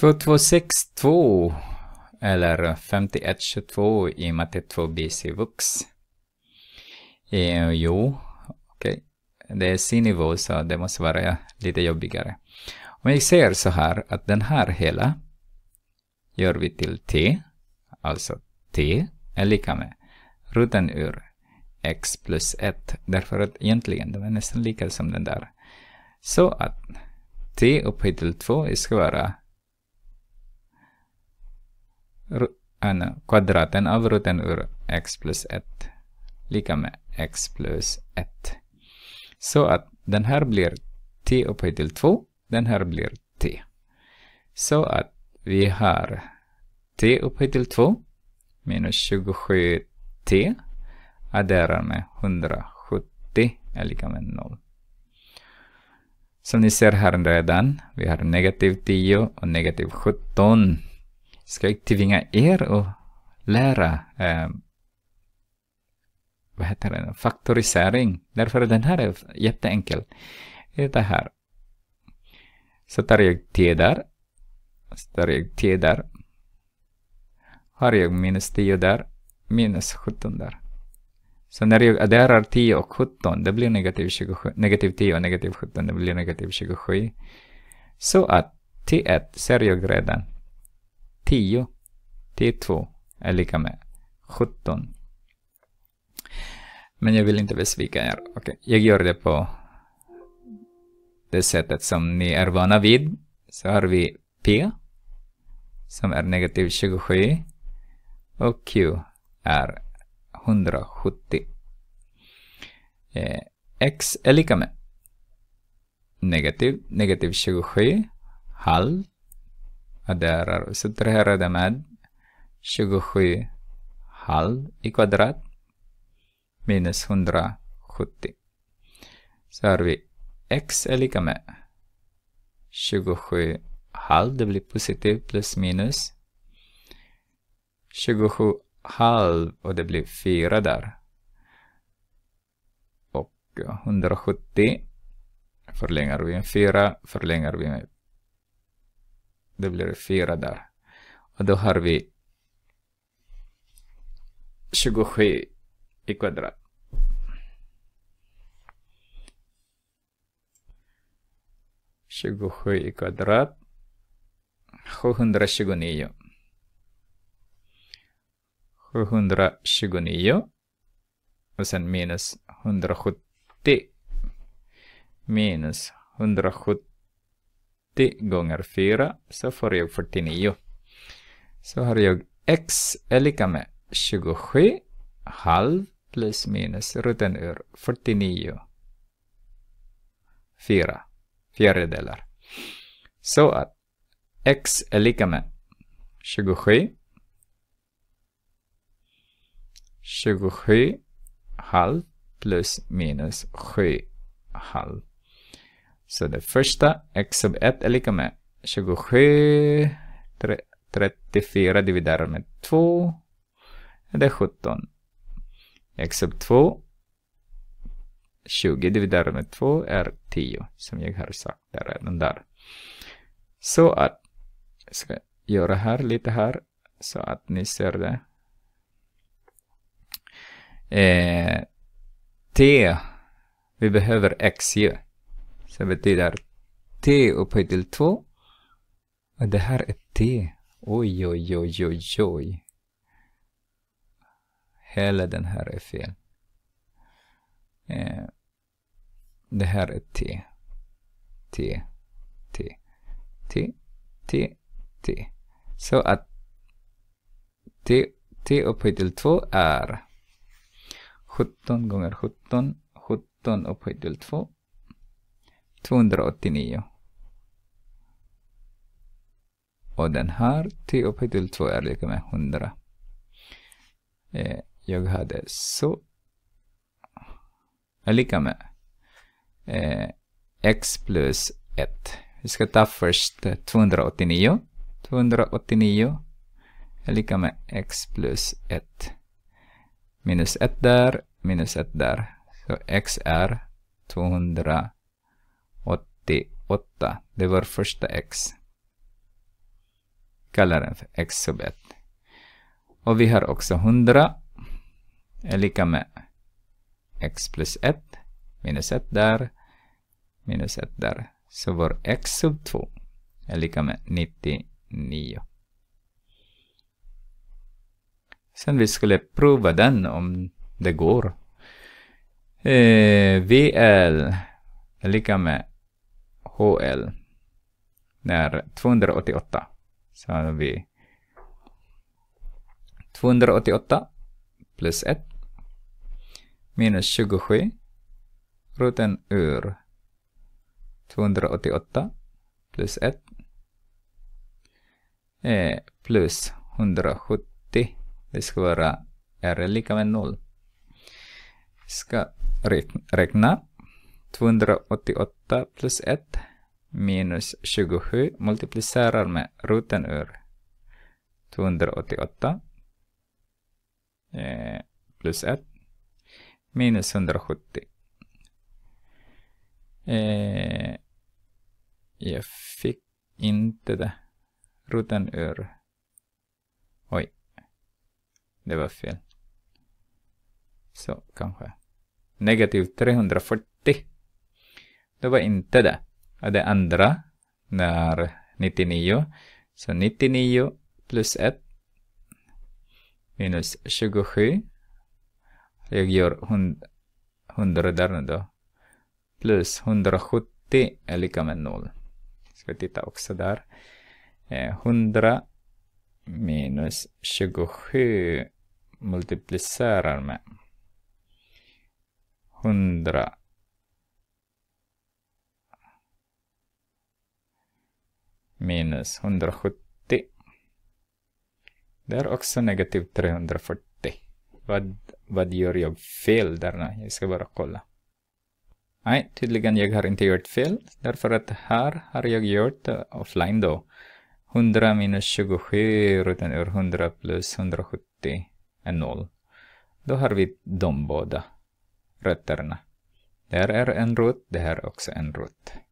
2262 eller 5122 i matte 2BC vux. Eh, jo, okej. Okay. Det är C-nivå så det måste vara lite jobbigare. Om vi ser så här att den här hela gör vi till T. Alltså T är lika med ruten ur x plus 1. Därför att egentligen de är nästan lika som den där. Så att T upphöjt till 2 ska vara ano, kvadraten av roten ur x plus 1 lika med x plus 1. Så att den här blir t upphöjt till 2, den här blir t. Så att vi har t upphöjt till 2 minus 27t adderar med 170 är lika med 0. Som ni ser här redan, vi har negativ 10 och negativ 17 ska jag tvinga er att lära eh, vad heter det? faktorisering. Därför den här är jätteenkel. Det här. Så tar jag t där. Så tar jag t där. Har jag minus 10 där. Minus 17 där. Så när jag adderar 10 och 17, det blir negativ, 27, negativ 10 och negativ 17, det blir negativ 27. Så att T1 ser jag redan. 10. T2 är lika med 17. Men jag vill inte besvika er. Okay. Jag gör det på det sättet som ni är vana vid. Så har vi P som är negativ 27 och Q är 170. Eh, X är lika med negativ, negativ 27, halv adderar och subtraherar det med 27 halv i kvadrat minus 170. Så har vi x är lika med 27 halv, det blir positivt plus minus 27 halv och det blir 4 där. Och 170 förlänger vi med 4, förlänger vi med då blir det fyra där. Och då har vi 27 i kvadrat. Tjugosju i kvadrat. 729. 729. Och sen minus 170. Minus 170 gånger 4 så får jag 49. Så har jag x är lika med 27 halv plus minus roten ur 49. 4 fjärdedelar. Så att x är lika med 27 27 halv plus minus 7 halv. Så det första, x sub 1 är lika med 27, 34 dividerat med 2, det är 17. x sub 2, 20 dividerat med 2 är 10, som jag har sagt där redan där. Så att, jag ska göra här lite här, så att ni ser det. Eh, t, vi behöver x ju. Så betyder t upphöjt till 2. Och det här är t. Oj, oj, oj, oj, oj. Hela den här är fel. Eh, det här är t. T, t, t, t, t. Så att t, t upphöjt till 2 är 17 gånger 17. 17 upphöjt till 2 289. Och den här 10 upphöjt till 2 är lika med 100. Eh, jag hade så är lika med eh, x plus 1. Vi ska ta först 289. 289 är lika med x plus 1. Minus 1 där, minus 1 där. Så x är 200 88. Det var första x. Kallar den för x sub 1. Och vi har också 100. Är lika med x plus 1. Minus 1 där. Minus 1 där. Så vår x sub 2 är lika med 99. Sen vi skulle prova den om det går. Eh, VL är lika med HL. När 288. Så har vi 288 plus 1 minus 27 roten ur 288 plus 1 eh, plus 170 det ska vara r lika med 0 ska räkna 288 plus 1 minus 27 multiplicerar med roten ur 288 eh, plus 1 minus 170. Eh, jag fick inte det. Roten ur. Oj. Det var fel. Så, kanske. Negativ 340. Det var inte det. Det andra när 99. Så 99 plus 1 minus 27. Jag gör 100 där nu då. Plus 170 är lika med 0. Ska titta också där. 100 eh, minus 27 multiplicerar med 100 minus 170. Det är också negativ 340. Vad, vad gör jag fel där nu? Jag ska bara kolla. Nej, tydligen jag har inte gjort fel. Därför att här har jag gjort offline då. 100 minus 27 rutan ur 100 plus 170 är 0. Då har vi de båda rötterna. här är en rot, det här är också en rot.